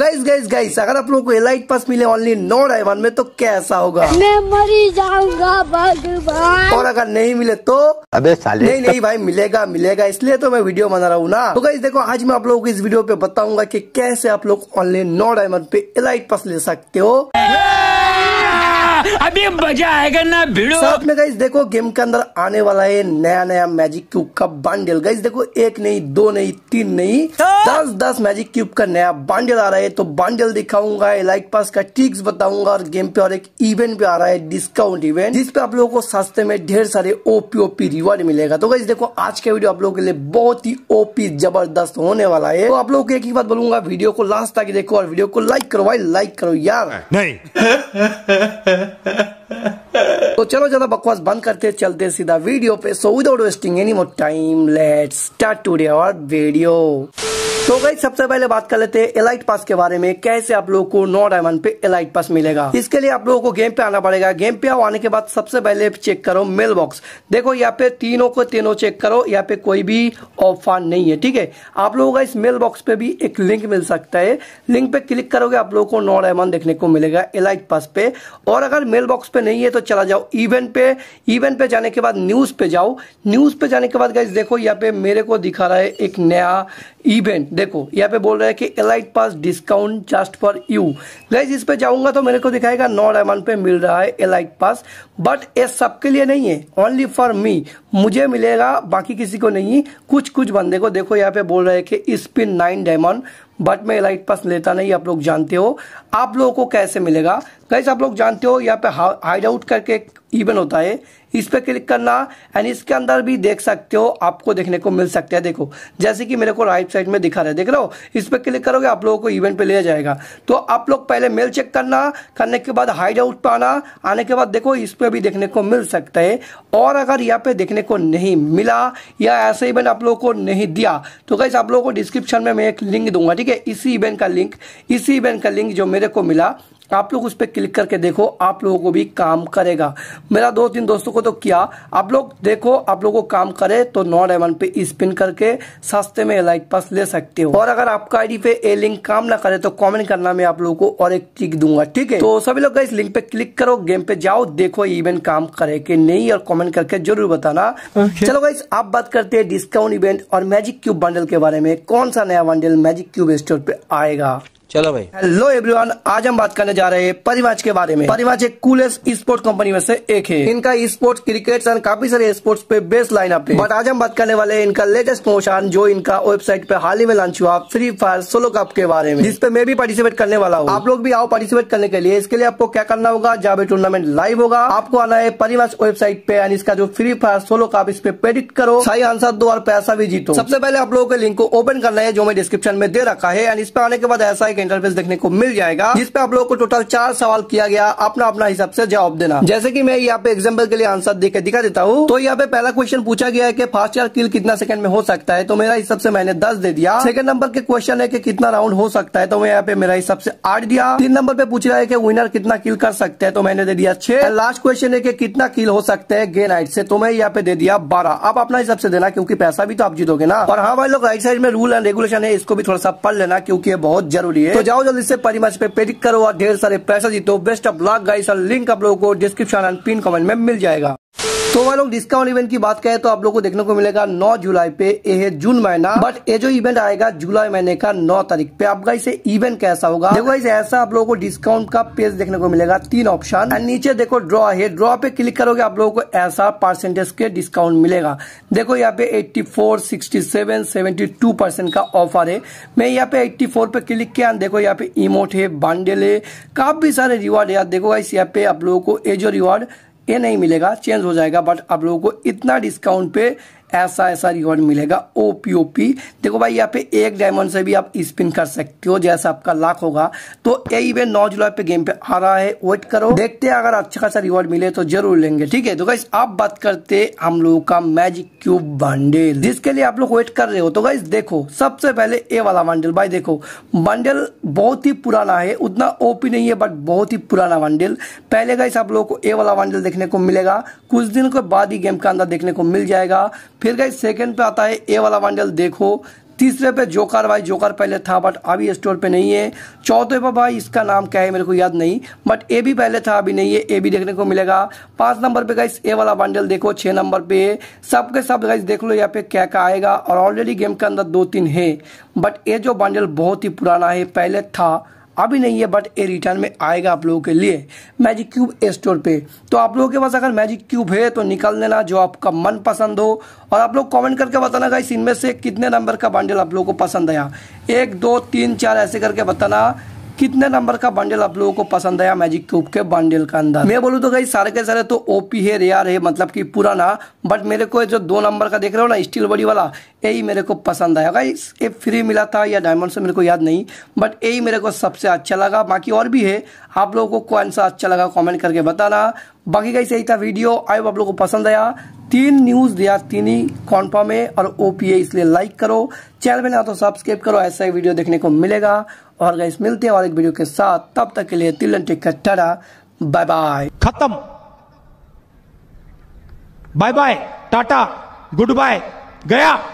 Guys guys guys अगर आप लोगों को एलाइट पास मिले ओनली नौ डायमंड में तो कैसा होगा मैं मरी जाऊंगा भगवान और अगर नहीं मिले तो अबे साले नहीं नहीं भाई मिलेगा मिलेगा इसलिए तो मैं वीडियो बना रहा हूँ ना तो गाइस देखो आज मैं आप लोगों को इस वीडियो पे बताऊंगा की कैसे आप लोग ऑनलाइन नौ डायमंड पे एलाइट पास ले सकते हो अभी मजा आएगा ना भिड़ो साथ में गाइस देखो गेम के अंदर आने वाला है नया नया मैजिक क्यूब का बांडल गाइस देखो एक नहीं दो नहीं तीन नहीं तो- दस दस मैजिक क्यूब का नया बांडल आ रहा है तो बांडल दिखाऊंगा लाइक पास का ट्रिक्स बताऊंगा और गेम पे और एक इवेंट भी आ रहा है डिस्काउंट इवेंट जिसपे आप लोगों को सस्ते में ढेर सारे ओपी ओपी रिवॉर्ड मिलेगा तो गाइस देखो आज का वीडियो आप लोगों के लिए बहुत ही ओपी जबरदस्त होने वाला है तो आप लोग को एक ही बात बोलूंगा वीडियो को लास्ट तक देखो और वीडियो को लाइक करो भाई लाइक करो यार नहीं तो चलो ज्यादा बकवास बंद करते चलते सीधा वीडियो पे so without wasting any more time let's start today our video तो भाई सबसे पहले बात कर लेते हैं एलाइट पास के बारे में कैसे आप लोगों को नो डायमंड पे एलाइट पास मिलेगा इसके लिए आप लोगों को गेम पे आना पड़ेगा गेम पे आने के बाद सबसे पहले चेक करो मेल बॉक्स देखो यहाँ पे तीनों को तीनों चेक करो यहाँ पे कोई भी ऑफर नहीं है ठीक है आप लोगों का इस मेल बॉक्स पे भी एक लिंक मिल सकता है लिंक पे क्लिक करोगे आप लोगों को नो डायमंड देखने को मिलेगा एलाइट पास पे और अगर मेल बॉक्स पे नहीं है तो चला जाओ इवेंट पे इवेंट पे जाने के बाद न्यूज पे जाओ न्यूज पे जाने के बाद गाइज देखो यहाँ पे मेरे को दिखा रहा है एक नया इवेंट देखो यहाँ पे बोल रहा है कि elite pass discount just for you guys इस पे जाऊंगा तो मेरे को दिखाएगा नौ डायमंड पे मिल रहा है एलाइट पास बट ये सबके लिए नहीं है ओनली फॉर मी मुझे मिलेगा बाकी किसी को नहीं कुछ कुछ बंदे को देखो यहाँ पे बोल रहे हैं कि स्पिन नाइन डायमंड बट मैं एलाइट पास लेता नहीं आप लोग जानते हो आप लोगों को कैसे मिलेगा गाइज आप लोग जानते हो यहाँ पे हाइड आउट करके इवन इवेंट होता है इस पर क्लिक करना एंड इसके अंदर भी देख सकते हो आपको देखने को मिल सकता है देखो जैसे कि मेरे को राइट साइड में दिखा रहा है देख रहे हो इस पर क्लिक करोगे आप लोगों को इवेंट पे ले जाएगा तो आप लोग पहले मेल चेक करना करने के बाद हाइड आउट पर आना आने के बाद देखो इस पर भी देखने को मिल सकता है और अगर यहाँ पे देखने को नहीं मिला या ऐसे इवेंट आप लोगों को नहीं दिया तो कैसे आप लोगों को डिस्क्रिप्शन में मैं एक लिंक दूंगा ठीक है इसी इवेंट का लिंक इसी इवेंट का लिंक जो मेरे को मिला आप लोग उस पर क्लिक करके देखो आप लोगों को भी काम करेगा मेरा दो तीन दोस्तों को तो किया आप लोग देखो आप लोगों को काम करे तो नौ एवन पे स्पिन करके सस्ते में लाइक पास ले सकते हो और अगर आपका आईडी पे ए लिंक काम ना करे तो कमेंट करना मैं आप लोगों को और एक टिक दूंगा ठीक है तो सभी लोग इस लिंक पे क्लिक करो गेम पे जाओ देखो इवेंट काम करे के नहीं और कॉमेंट करके जरूर बताना okay. चलो गाइस आप बात करते हैं डिस्काउंट इवेंट और मैजिक क्यूब बंडल के बारे में कौन सा नया बंडल मैजिक क्यूब स्टोर पे आएगा चलो भाई हेलो एवरीवन आज हम बात करने जा रहे हैं परिवाज के बारे में परिवाज एक कूलेस्ट स्पोर्ट कंपनी में से एक है इनका स्पोर्ट्स क्रिकेट और काफी सारे स्पोर्ट्स पे बेस्ट अप है बट आज हम बात करने वाले हैं इनका लेटेस्ट प्रमोशन जो इनका वेबसाइट पे हाल ही में लॉन्च हुआ फ्री फायर सोलो कप के बारे में जिसपे मैं भी पार्टिसिपेट करने वाला हूँ आप लोग भी आओ पार्टिसिपेट करने के लिए इसके लिए आपको क्या करना होगा जहाँ भी टूर्नामेंट लाइव होगा आपको आना है परिवाज वेबसाइट पे एंड इसका जो फ्री फायर सोलो कप इस पे प्रेडिक्ट करो सही आंसर दो और पैसा भी जीतो सबसे पहले आप लोगों को लिंक को ओपन करना है जो मैं डिस्क्रिप्शन में दे रखा है एंड इस पे आने के बाद ऐसा है इंटरफेस देखने को मिल जाएगा जिसपे आप लोगों को टोटल चार सवाल किया गया अपना अपना हिसाब से जवाब देना जैसे कि मैं यहाँ पे एग्जाम्पल के लिए आंसर देकर दिखा देता हूँ तो यहाँ पे पहला क्वेश्चन पूछा गया है की फास्ट चार किल कितना सेकंड में हो सकता है तो मेरा हिसाब से मैंने दस दे दिया सेकंड नंबर के क्वेश्चन है कि कितना राउंड हो सकता है तो मैं यहाँ पे मेरा हिसाब से आठ दिया तीन नंबर पे पूछ रहा है की विनर कितना किल कर सकते हैं तो मैंने दे दिया छह लास्ट क्वेश्चन है की कितना किल हो सकते हैं गे नाइट से तो मैं यहाँ पे दे दिया बारह आप अपना हिसाब से देना क्योंकि पैसा भी तो आप जीतोगे ना और हाँ भाई लोग राइट साइड में रूल एंड रेगुलेशन है इसको भी थोड़ा सा पढ़ लेना क्योंकि ये बहुत जरूरी लिए तो जाओ जल्दी से परिमर्श पे पेडिक करो और ढेर सारे पैसा जीतो बेस्ट ऑफ लॉक गाइस और लिंक आप लोगों को डिस्क्रिप्शन एंड पिन कमेंट में मिल जाएगा तो वह लोग डिस्काउंट इवेंट की बात करें तो आप लोग को देखने को मिलेगा नौ जुलाई पे ये है जून महीना बट ये जो इवेंट आएगा जुलाई महीने का नौ तारीख पे आपका इसे इवेंट कैसा होगा देखो इसे ऐसा आप लोगों को डिस्काउंट का पेज देखने को मिलेगा तीन ऑप्शन एंड नीचे देखो ड्रॉ है ड्रॉ पे क्लिक करोगे आप लोगों को ऐसा परसेंटेज के डिस्काउंट मिलेगा देखो यहाँ पे eighty four sixty seven seventy two percent का ऑफर है मैं यहाँ पे एट्टी फोर पे क्लिक किया देखो यहाँ पे इमोट है बांडेल है काफी सारे रिवार्ड है देखो इस यहाँ पे आप लोगों को ये जो रिवार्ड ये नहीं मिलेगा चेंज हो जाएगा बट आप लोगों को इतना डिस्काउंट पे ऐसा ऐसा रिवॉर्ड मिलेगा ओ पी ओ पी देखो भाई यहाँ पे एक डायमंड से भी आप स्पिन कर सकते हो जैसा आपका लाख होगा तो यही वे नौ जुलाई पे गेम पे आ रहा है वेट करो देखते हैं अगर अच्छा खासा रिवॉर्ड मिले तो जरूर लेंगे ठीक है तो गाइस आप बात करते हम लोगों का मैजिक क्यूब बंडल जिसके लिए आप लोग वेट कर रहे हो तो गाइस देखो सबसे पहले ए वाला बंडल भाई देखो बंडल बहुत ही पुराना है उतना ओपी नहीं है बट बहुत ही पुराना बंडल पहले गाइस आप लोगों को ए वाला बंडल देखने को मिलेगा कुछ दिन के बाद ही गेम का अंदर देखने को मिल जाएगा फिर गाइज सेकंड पे आता है ए वाला बंडल देखो तीसरे पे जोकर भाई जोकर पहले था बट अभी स्टोर पे नहीं है चौथे पे भाई इसका नाम क्या है मेरे को याद नहीं बट ए भी पहले था अभी नहीं है ए भी देखने को मिलेगा पांच नंबर पे गाइस ए वाला बंडल देखो छह नंबर पे सब के सब गाइस देख लो यहाँ पे क्या क्या आएगा और ऑलरेडी गेम के अंदर दो तीन है बट ये जो बंडल बहुत ही पुराना है पहले था अभी नहीं है बट ये रिटर्न में आएगा आप लोगों के लिए मैजिक क्यूब स्टोर पे तो आप लोगों के पास अगर मैजिक क्यूब है तो निकाल लेना जो आपका मन पसंद हो और आप लोग कमेंट करके बताना गाइस इनमें से कितने नंबर का बंडल आप लोगों को पसंद आया एक दो तीन चार ऐसे करके बताना कितने नंबर का बंडल आप लोगों को पसंद आया मैजिक क्यूब के बंडल का अंदर मैं बोलूँ तो कहीं सारे के सारे तो ओपी है रेयर है मतलब कि पुराना बट मेरे को जो दो नंबर का देख रहे हो ना स्टील बॉडी वाला यही मेरे को पसंद आया गाई ये फ्री मिला था या डायमंड से मेरे को याद नहीं बट यही मेरे को सबसे अच्छा लगा बाकी और भी है आप लोगों को कौन सा अच्छा लगा कॉमेंट करके बताना बाकी कहीं सही था वीडियो आई आप लोगों को पसंद आया तीन न्यूज दिया तीन ही कॉन्फर्म है और ओपीए इसलिए लाइक करो चैनल में ना तो सब्सक्राइब करो ऐसा ही वीडियो देखने को मिलेगा और गैस मिलते हैं और एक वीडियो के साथ तब तक के लिए तिलन टिक बाय बाय खत्म bye bye tata goodbye गया